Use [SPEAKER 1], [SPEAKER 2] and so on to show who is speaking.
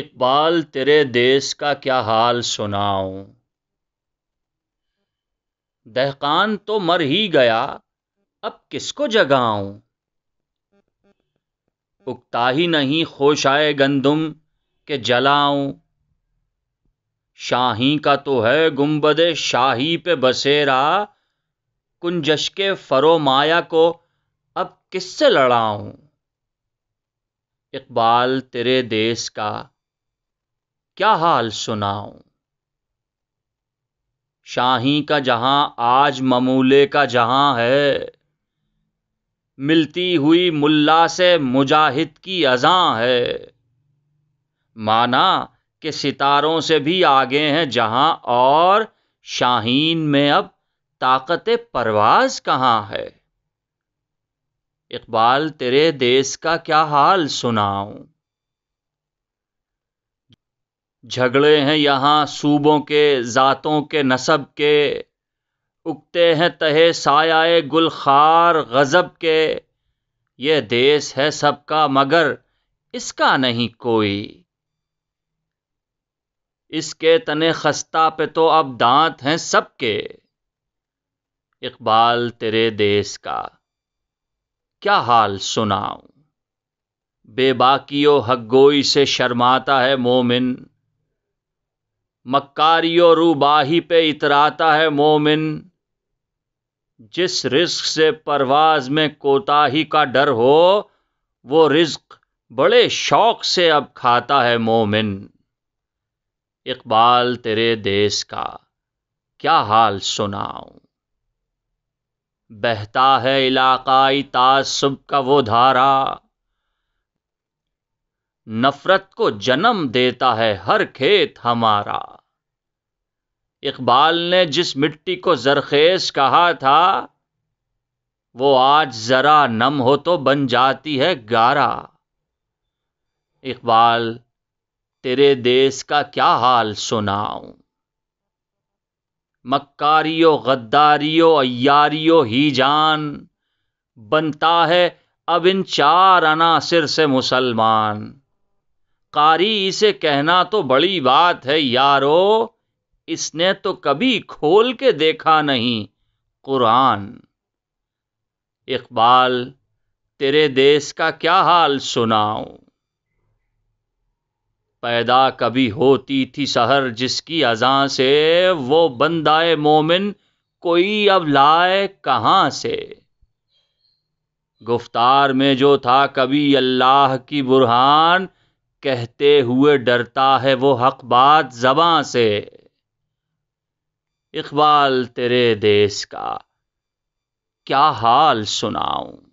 [SPEAKER 1] इकबाल तेरे देश का क्या हाल सुनाऊं दहकान तो मर ही गया अब किसको जगाऊं उगता ही नहीं खोश आए गंदुम के जलाऊं शाही का तो है गुम्बद शाही पे बसेरा कुंजश के फरो माया को अब किससे लड़ाऊं इकबाल तेरे देश का क्या हाल सुनाऊं शाही का जहां आज ममूले का जहां है मिलती हुई मुल्ला से मुजाहिद की अजां है माना कि सितारों से भी आगे हैं जहां और शाहीन में अब ताकत परवाज कहाँ है इकबाल तेरे देश का क्या हाल सुनाऊं झगड़े हैं यहाँ सूबों के ज़ातों के नसब के उगते हैं तहे सायाए गुलखार गज़ब के यह देश है सबका मगर इसका नहीं कोई इसके तने खस्ता पे तो अब दांत हैं सबके इकबाल तेरे देश का क्या हाल सुनाऊं बेबाकी हगोई से शर्माता है मोमिन मक्कारी और रूबाही पे इतराता है मोमिन जिस रिस्क से परवाज में कोताही का डर हो वो रिस्क बड़े शौक से अब खाता है मोमिन इकबाल तेरे देश का क्या हाल सुनाऊं बहता है इलाकाई तासुब का वो धारा नफरत को जन्म देता है हर खेत हमारा इकबाल ने जिस मिट्टी को जरखेज कहा था वो आज ज़रा नम हो तो बन जाती है गारा इकबाल तेरे देश का क्या हाल सुनाऊं मक्कारियो गद्दारियो अयारियो ही जान बनता है अब इन चार अनासिर से मुसलमान कारी इसे कहना तो बड़ी बात है यारो इसने तो कभी खोल के देखा नहीं कुरान इकबाल तेरे देश का क्या हाल सुनाओ पैदा कभी होती थी शहर जिसकी अजां से वो बंदाए मोमिन कोई अब लाए कहाँ से गुफ्तार में जो था कभी अल्लाह की बुरहान कहते हुए डरता है वो हक बात जबां से इकबाल तेरे देश का क्या हाल सुनाऊं